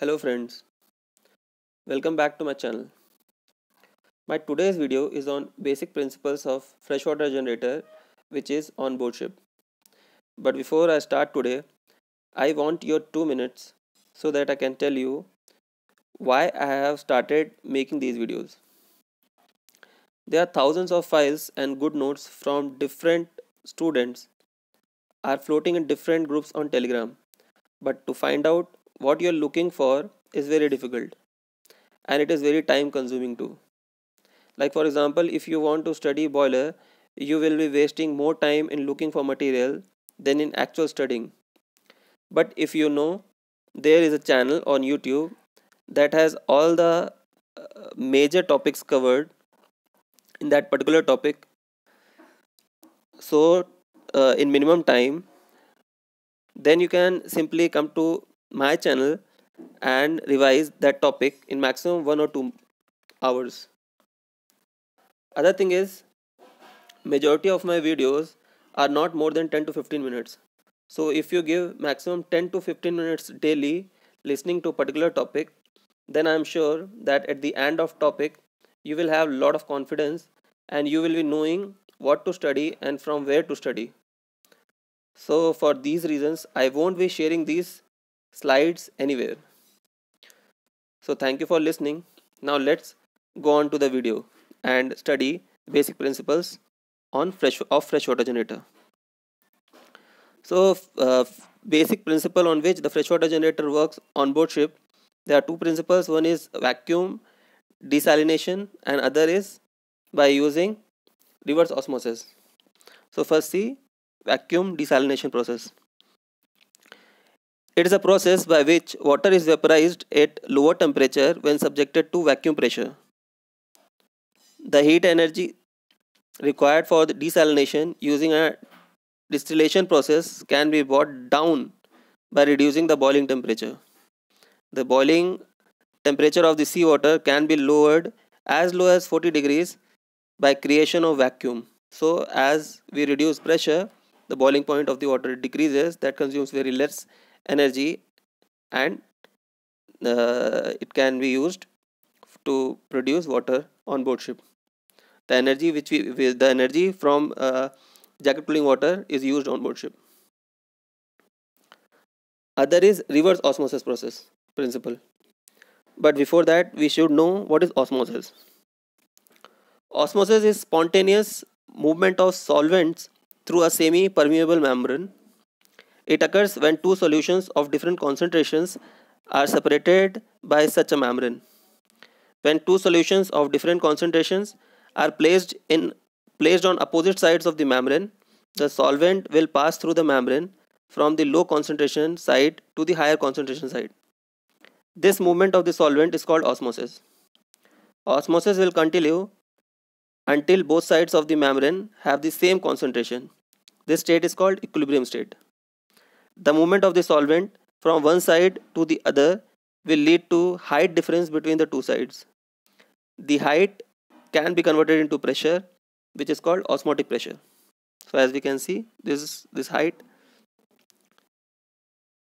Hello friends, welcome back to my channel. My today's video is on basic principles of freshwater generator which is on board ship. But before I start today, I want your 2 minutes so that I can tell you why I have started making these videos. There are thousands of files and good notes from different students are floating in different groups on Telegram. But to find out what you're looking for is very difficult and it is very time consuming too. Like, for example, if you want to study boiler, you will be wasting more time in looking for material than in actual studying. But if you know there is a channel on YouTube that has all the uh, major topics covered in that particular topic, so uh, in minimum time, then you can simply come to my channel and revise that topic in maximum one or two hours. Other thing is majority of my videos are not more than 10 to 15 minutes. So if you give maximum 10 to 15 minutes daily listening to a particular topic, then I am sure that at the end of topic, you will have lot of confidence and you will be knowing what to study and from where to study. So for these reasons, I won't be sharing these slides anywhere. So thank you for listening. Now let's go on to the video and study basic principles on fresh of freshwater generator. So uh, basic principle on which the freshwater generator works on board ship. There are two principles. One is vacuum desalination and other is by using reverse osmosis. So first see vacuum desalination process. It is a process by which water is vaporized at lower temperature when subjected to vacuum pressure. The heat energy required for the desalination using a distillation process can be brought down by reducing the boiling temperature. The boiling temperature of the seawater can be lowered as low as 40 degrees by creation of vacuum. So as we reduce pressure, the boiling point of the water decreases that consumes very less energy and uh, it can be used to produce water on board ship the energy which we the energy from uh, jacket cooling water is used on board ship other uh, is reverse osmosis process principle but before that we should know what is osmosis osmosis is spontaneous movement of solvents through a semi permeable membrane it occurs when two solutions of different concentrations are separated by such a membrane. When two solutions of different concentrations are placed in placed on opposite sides of the membrane, the solvent will pass through the membrane from the low concentration side to the higher concentration side. This movement of the solvent is called osmosis. Osmosis will continue until both sides of the membrane have the same concentration. This state is called equilibrium state. The movement of the solvent from one side to the other will lead to height difference between the two sides. The height can be converted into pressure which is called osmotic pressure. So as we can see this is this height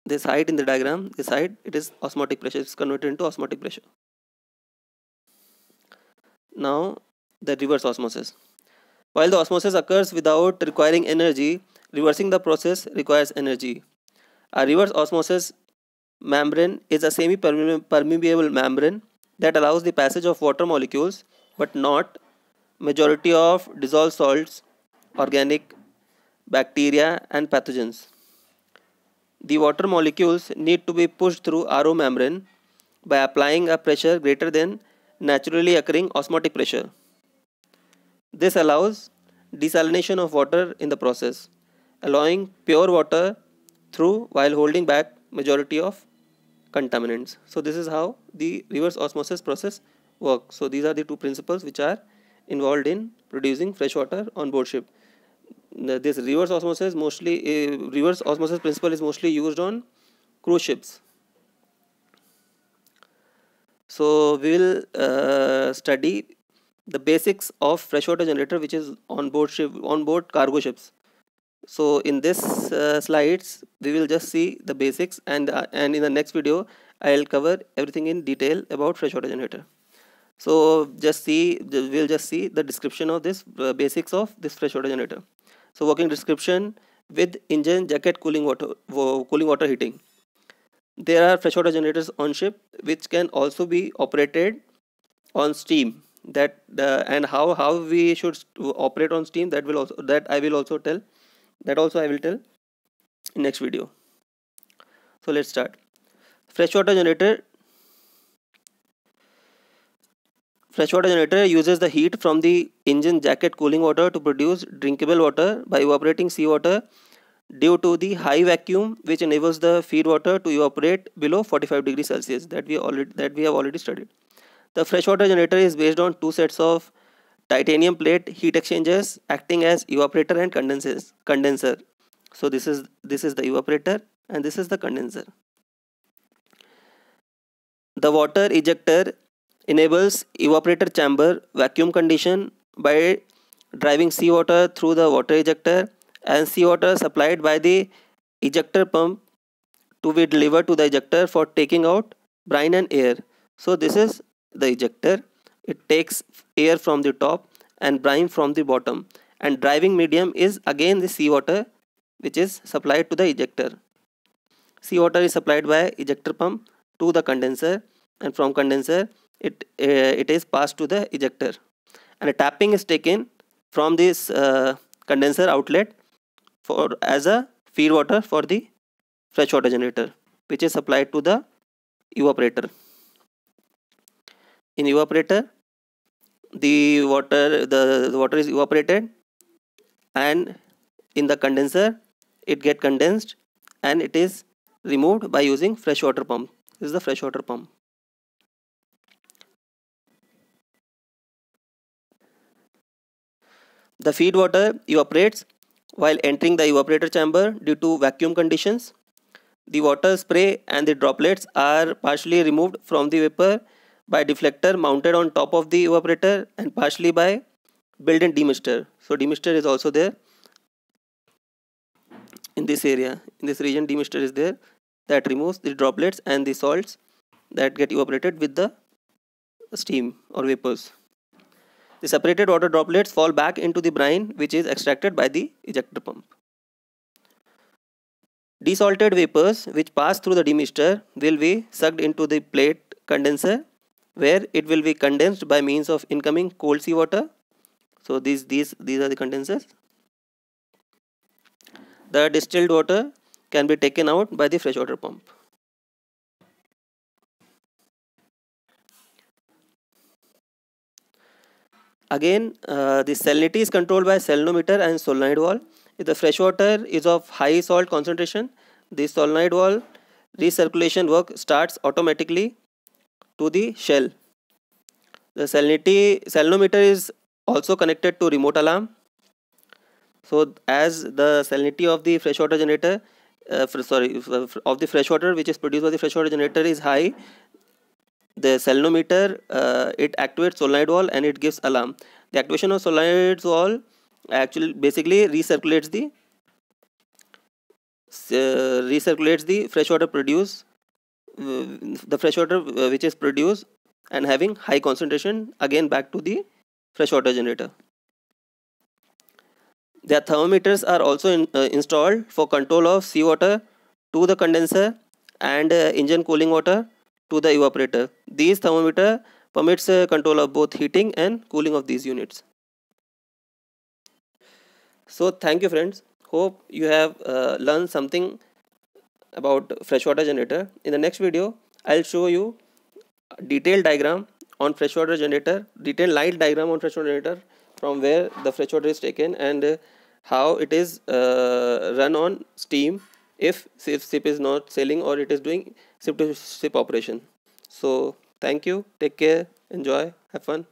this height in the diagram this height it is osmotic pressure it's converted into osmotic pressure. Now the reverse osmosis. While the osmosis occurs without requiring energy reversing the process requires energy a reverse osmosis membrane is a semi-permeable membrane that allows the passage of water molecules but not majority of dissolved salts, organic bacteria and pathogens. The water molecules need to be pushed through RO membrane by applying a pressure greater than naturally occurring osmotic pressure. This allows desalination of water in the process, allowing pure water through while holding back majority of contaminants. So this is how the reverse osmosis process works. So these are the two principles which are involved in producing fresh water on board ship. This reverse osmosis mostly uh, reverse osmosis principle is mostly used on cruise ships. So we will uh, study the basics of freshwater generator which is on board ship on board cargo ships so in this uh, slides we will just see the basics and uh, and in the next video i'll cover everything in detail about fresh water generator so just see we'll just see the description of this uh, basics of this fresh water generator so working description with engine jacket cooling water cooling water heating there are fresh water generators on ship which can also be operated on steam that uh, and how how we should operate on steam that will also that i will also tell that also i will tell in next video so let's start freshwater generator freshwater generator uses the heat from the engine jacket cooling water to produce drinkable water by evaporating seawater due to the high vacuum which enables the feed water to evaporate below 45 degrees celsius that we already that we have already studied the freshwater generator is based on two sets of titanium plate heat exchangers acting as evaporator and condensers, condenser. So this is this is the evaporator and this is the condenser. The water ejector enables evaporator chamber vacuum condition by driving seawater through the water ejector and seawater supplied by the ejector pump to be delivered to the ejector for taking out brine and air. So this is the ejector it takes air from the top and brine from the bottom and driving medium is again the seawater which is supplied to the ejector. Seawater is supplied by ejector pump to the condenser and from condenser it, uh, it is passed to the ejector and a tapping is taken from this uh, condenser outlet for as a feed water for the fresh water generator which is supplied to the evaporator in evaporator the water the, the water is evaporated and in the condenser it get condensed and it is removed by using fresh water pump this is the fresh water pump the feed water evaporates while entering the evaporator chamber due to vacuum conditions the water spray and the droplets are partially removed from the vapor by deflector mounted on top of the evaporator and partially by built-in demister. So demister is also there in this area. In this region demister is there that removes the droplets and the salts that get evaporated with the steam or vapors. The separated water droplets fall back into the brine which is extracted by the ejector pump. Desalted vapors which pass through the demister will be sucked into the plate condenser where it will be condensed by means of incoming cold sea water so these these these are the condensers the distilled water can be taken out by the freshwater pump again uh, the salinity is controlled by salinometer and solenoid wall if the freshwater is of high salt concentration the solenoid wall recirculation work starts automatically to the shell. The salinity salinometer is also connected to remote alarm. So as the salinity of the freshwater generator, uh, sorry, of the freshwater which is produced by the freshwater generator is high, the salinometer uh, it activates solenoid wall and it gives alarm. The activation of solenoid wall actually basically recirculates the uh, recirculates the freshwater produced uh, the fresh water uh, which is produced and having high concentration again back to the fresh water generator. Their thermometers are also in, uh, installed for control of seawater to the condenser and uh, engine cooling water to the evaporator. These thermometer permits uh, control of both heating and cooling of these units. So thank you friends. Hope you have uh, learned something about freshwater generator in the next video i'll show you detailed diagram on freshwater generator detailed light diagram on freshwater generator from where the freshwater is taken and uh, how it is uh, run on steam if, if ship is not sailing or it is doing ship to ship operation so thank you take care enjoy have fun